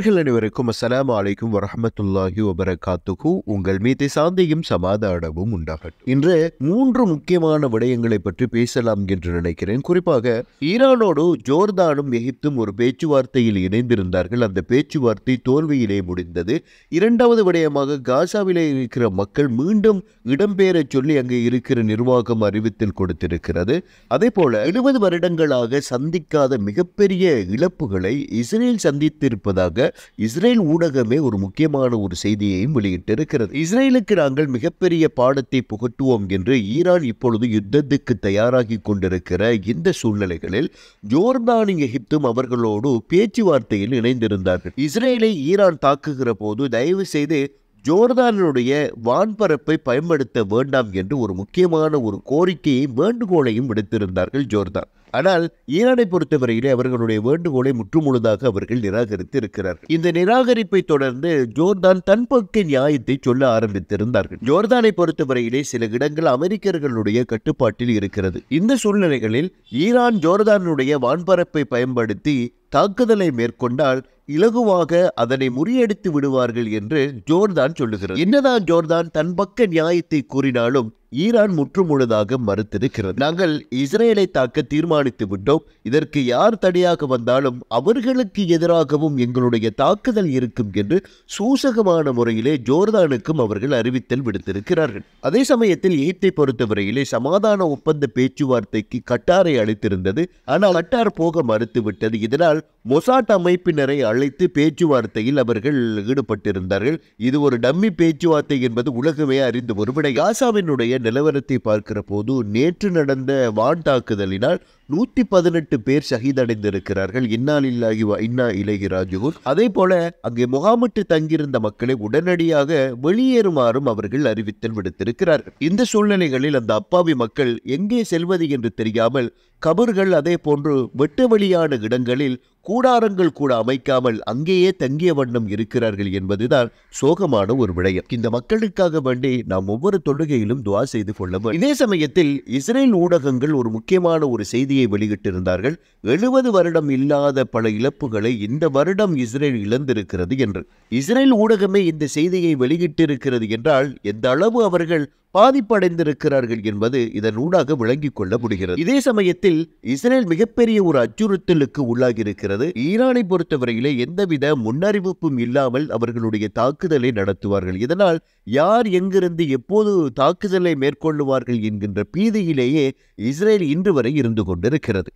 அனைவருக்கும் அஸ்லாம் வலைக்கும் வரமத்துல்லாஹி வபரகாத்துகு உங்கள் மீது சாந்தியும் சமாதானமும் உண்டாகட்டும் இன்று மூன்று முக்கியமான விடயங்களை பற்றி பேசலாம் என்று நினைக்கிறேன் குறிப்பாக ஈரானோடு ஜோர்தானும் எகிப்தும் ஒரு பேச்சுவார்த்தையில் இணைந்திருந்தார்கள் அந்த பேச்சுவார்த்தை தோல்வியிலே முடிந்தது இரண்டாவது விடயமாக காசாவிலே இருக்கிற மக்கள் மீண்டும் இடம்பெயர சொல்லி அங்கே இருக்கிற நிர்வாகம் அறிவித்தல் கொடுத்திருக்கிறது அதே போல எழுபது வருடங்களாக சந்திக்காத மிகப்பெரிய இழப்புகளை இஸ்ரேல் சந்தித்திருப்பதாக இஸ்ரேல் ஊடகமே ஒரு முக்கியமான ஒரு செய்தியையும் வெளியிட்டிருக்கிறது இஸ்ரேலுக்கு நாங்கள் மிகப்பெரிய பாடத்தை புகட்டுவோம் என்று ஈரான் இப்பொழுது யுத்தத்துக்கு தயாராகி கொண்டிருக்கிற இந்த சூழ்நிலைகளில் ஜோர்தானும் எகிப்தும் அவர்களோடு பேச்சுவார்த்தையில் இணைந்திருந்தார்கள் இஸ்ரேலை ஈரான் தாக்குகிற போது தயவு செய்து ஜோர்தானுடைய வான்பரப்பை பயன்படுத்த வேண்டாம் என்று ஒரு முக்கியமான ஒரு கோரிக்கையை வேண்டுகோளையும் விடுத்திருந்தார்கள் ஜோர்தான் ஆனால் ஈரானை பொறுத்தவரையிலே அவர்களுடைய வேண்டுகோளை முற்றுமுழுதாக அவர்கள் நிராகரித்து இருக்கிறார் இந்த நிராகரிப்பை தொடர்ந்து ஜோர்தான் தன் பக்க நியாயத்தை சொல்ல ஆரம்பித்திருந்தார்கள் ஜோர்தானை பொறுத்தவரையிலே சில இடங்கள் அமெரிக்கர்களுடைய கட்டுப்பாட்டில் இருக்கிறது இந்த சூழ்நிலைகளில் ஈரான் ஜோர்தானுடைய வான்பரப்பை பயன்படுத்தி தாக்குதலை மேற்கொண்டால் இலகுவாக அதனை முறியடித்து விடுவார்கள் என்று ஜோர்தான் சொல்லுகிறார் என்னதான் ஜோர்தான் தன் பக்க நியாயத்தை கூறினாலும் ஈரான் முற்றுமுழுதாக மறுத்திருக்கிறது நாங்கள் இஸ்ரேலை தாக்க தீர்மானித்து விட்டோம் இதற்கு யார் தடையாக வந்தாலும் அவர்களுக்கு எதிராகவும் எங்களுடைய தாக்குதல் இருக்கும் என்று சூசகமான முறையிலே ஜோர்தானுக்கும் அவர்கள் அறிவித்தல் விடுத்திருக்கிறார்கள் அதே சமயத்தில் ஈத்தை பொறுத்தவரையிலே சமாதான ஒப்பந்த பேச்சுவார்த்தைக்கு கட்டாரை அளித்திருந்தது ஆனால் கட்டார் போக மறுத்துவிட்டது இதனால் மொசாட் அமைப்பினரை அழைத்து பேச்சுவார்த்தையில் அவர்கள் ஈடுபட்டிருந்தார்கள் இது ஒரு டம்மி பேச்சுவார்த்தை என்பது உலகமே அறிந்து ஒருவிட விட காசாவினுடைய நிலவரத்தை பார்க்கிற போது நேற்று நடந்த வான் தாக்குதலினால் நூற்றி பதினெட்டு பேர் சகிதடைந்திருக்கிறார்கள் இன்னால் இல்லாகி இன்னா இலகி ராஜுவும் அதே போல அங்கே முகாமிட்டு தங்கியிருந்த மக்களை உடனடியாக வெளியேறுமாறும் அவர்கள் அறிவித்தல் விடுத்திருக்கிறார்கள் இந்த சூழ்நிலைகளில் அந்த அப்பாவி மக்கள் எங்கே செல்வது என்று தெரியாமல் கபர்கள் அதே போன்று வெட்டு வெளியான இடங்களில் கூடாரங்கள் கூட அமைக்காமல் அங்கேயே தங்கிய வண்ணம் இருக்கிறார்கள் என்பதுதான் சோகமான ஒரு விடயம் இந்த மக்களுக்காக வேண்டி நாம் ஒவ்வொரு தொழுகையிலும் துவா செய்து கொள்ளவும் இதே சமயத்தில் இஸ்ரேல் ஊடகங்கள் ஒரு முக்கியமான ஒரு செய்தியை வெளியிட்டிருந்தார்கள் எழுபது வருடம் இல்லாத பல இழப்புகளை இந்த வருடம் இஸ்ரேல் இழந்திருக்கிறது என்று இஸ்ரேல் ஊடகமே இந்த செய்தியை வெளியிட்டிருக்கிறது என்றால் எந்த அளவு அவர்கள் பாதிப்படைந்திருக்கிறார்கள் என்பது இதன் ஊடாக விளங்கிக் கொள்ள முடிகிறது இதே சமயத்தில் இஸ்ரேல் மிகப்பெரிய ஒரு அச்சுறுத்தலுக்கு உள்ளாகியிருக்கிறது ஈரானை பொறுத்தவரையிலே எந்தவித முன்னறிவிப்பும் இல்லாமல் அவர்களுடைய தாக்குதலை நடத்துவார்கள் இதனால் யார் எங்கிருந்து எப்போது தாக்குதலை மேற்கொள்ளுவார்கள் என்கின்ற பீதியிலேயே இஸ்ரேல் இன்று வரை இருந்து கொண்டிருக்கிறது